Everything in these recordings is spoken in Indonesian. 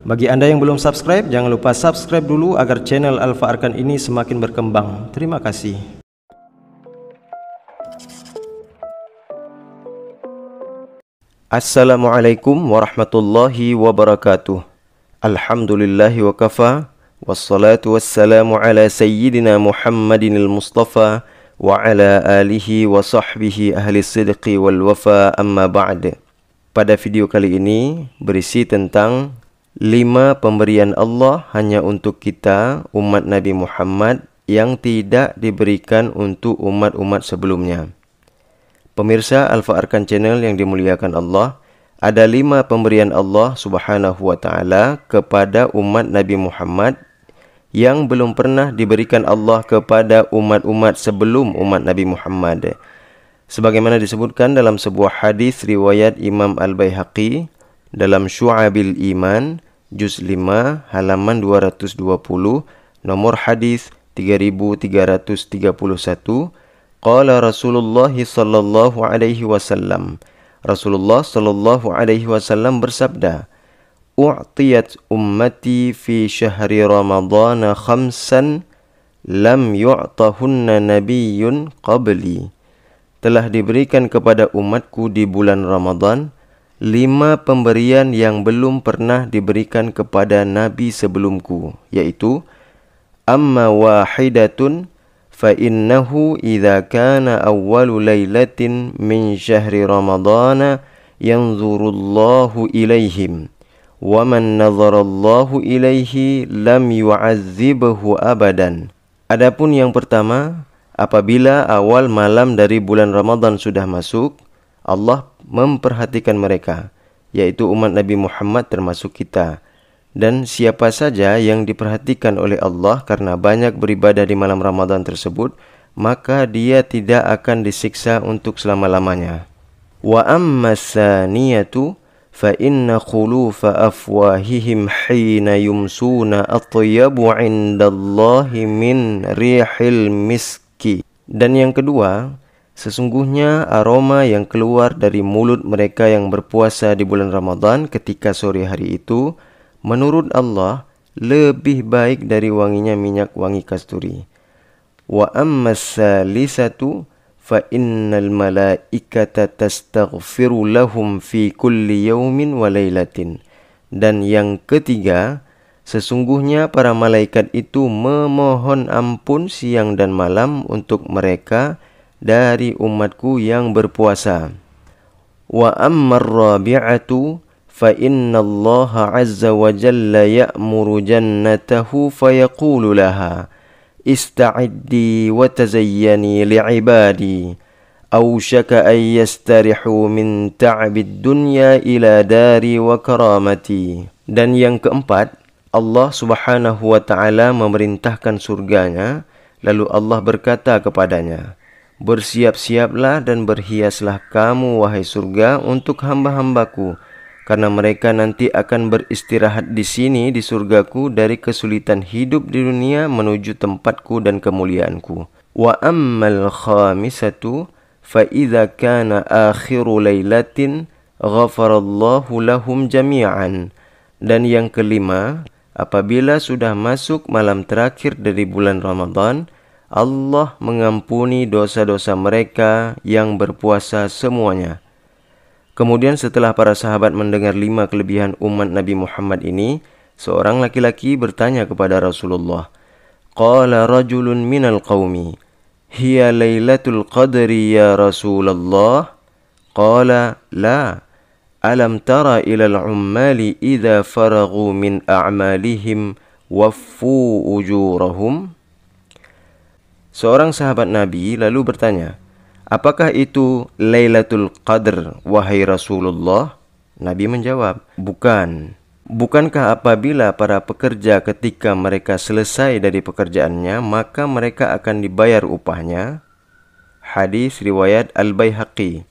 Bagi Anda yang belum subscribe, jangan lupa subscribe dulu agar channel Alfa Arkan ini semakin berkembang. Terima kasih. Assalamualaikum warahmatullahi wabarakatuh. Alhamdulillahi wa kafa. Wassalatu wassalamu ala sayyidina Muhammadin al-Mustafa wa ala alihi wa sahbihi ahli sidqi wal wafa amma ba'd. Pada video kali ini berisi tentang Lima pemberian Allah hanya untuk kita umat Nabi Muhammad yang tidak diberikan untuk umat-umat sebelumnya. Pemirsa Alfa Arkan Channel yang dimuliakan Allah, ada lima pemberian Allah subhanahu wa ta'ala kepada umat Nabi Muhammad yang belum pernah diberikan Allah kepada umat-umat sebelum umat Nabi Muhammad. Sebagaimana disebutkan dalam sebuah hadis riwayat Imam Al-Baihaqi dalam Syu'abil Iman juz 5 halaman 220 nomor hadis 3331 qala Rasulullah sallallahu alaihi wasallam Rasulullah sallallahu alaihi wasallam bersabda U'tiyat ummati fi syahri Ramadana khamsan lam yu'tahunna nabiyyun qabli telah diberikan kepada umatku di bulan Ramadan lima pemberian yang belum pernah diberikan kepada nabi sebelumku yaitu amma wahidatun fa innahu idza kana awwalu laylatin min syahri ramadhana yanzurullahu ilayhim wa man nazarallahu ilayhi lam yu'azzibhu abadan adapun yang pertama apabila awal malam dari bulan Ramadan sudah masuk Allah memperhatikan mereka, yaitu umat Nabi Muhammad termasuk kita. Dan siapa saja yang diperhatikan oleh Allah karena banyak beribadah di malam Ramadan tersebut, maka dia tidak akan disiksa untuk selama-lamanya. Wa amma fa inna khulufa afwahihim hina yumsuna atyabu indallahi min rihil miski. Dan yang kedua, Sesungguhnya aroma yang keluar dari mulut mereka yang berpuasa di bulan Ramadan ketika sore hari itu, menurut Allah, lebih baik dari wanginya minyak wangi kasturi. Wa ammas fa innal malaikata tastaghfiru lahum fi kulli yaumin wa lailatin. Dan yang ketiga, sesungguhnya para malaikat itu memohon ampun siang dan malam untuk mereka dari umatku yang berpuasa. Wa ammar rabi'atu fa inna Allah azza wa jalla ya'muru jannatahu fa yaqulu laha ista'iddi wa tazayyani li'ibadi awshaka an yastarihu min ta'bid dunya ila dari wa karamati. Dan yang keempat, Allah Subhanahu wa taala memerintahkan surganya lalu Allah berkata kepadanya, Bersiap-siaplah dan berhiaslah kamu, wahai surga, untuk hamba-hambaku, karena mereka nanti akan beristirahat di sini di surgaku dari kesulitan hidup di dunia menuju tempatku dan kemuliaanku. Wa ammal khamisatu fa kana akhiru laylatin ghafarallahu lahum jami'an. Dan yang kelima, apabila sudah masuk malam terakhir dari bulan Ramadan, Allah mengampuni dosa-dosa mereka yang berpuasa semuanya. Kemudian setelah para sahabat mendengar lima kelebihan umat Nabi Muhammad ini, seorang laki-laki bertanya kepada Rasulullah, Qala rajulun minal qawmi, Hiya laylatul qadri ya Rasulullah. Qala la, Alam tara ilal ummali idha faragu min a'malihim waffu ujurahum. Seorang sahabat Nabi lalu bertanya, "Apakah itu Lailatul Qadar, wahai Rasulullah?" Nabi menjawab, "Bukan." Bukankah apabila para pekerja ketika mereka selesai dari pekerjaannya maka mereka akan dibayar upahnya? Hadis riwayat Al-Baihaqi.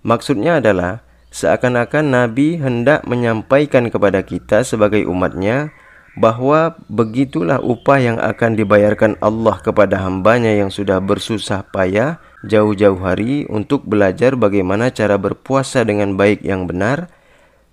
Maksudnya adalah seakan-akan Nabi hendak menyampaikan kepada kita sebagai umatnya bahwa begitulah upah yang akan dibayarkan Allah kepada hambanya yang sudah bersusah payah jauh-jauh hari untuk belajar bagaimana cara berpuasa dengan baik yang benar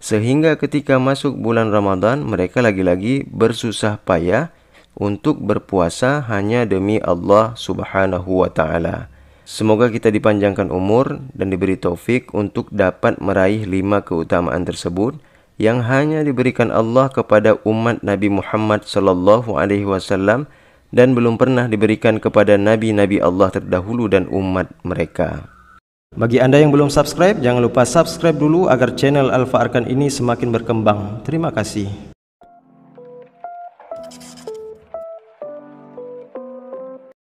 sehingga ketika masuk bulan Ramadan mereka lagi-lagi bersusah payah untuk berpuasa hanya demi Allah Subhanahu wa taala. Semoga kita dipanjangkan umur dan diberi taufik untuk dapat meraih lima keutamaan tersebut yang hanya diberikan Allah kepada umat Nabi Muhammad sallallahu alaihi wasallam dan belum pernah diberikan kepada nabi-nabi Allah terdahulu dan umat mereka. Bagi Anda yang belum subscribe, jangan lupa subscribe dulu agar channel Alfa Arkan ini semakin berkembang. Terima kasih.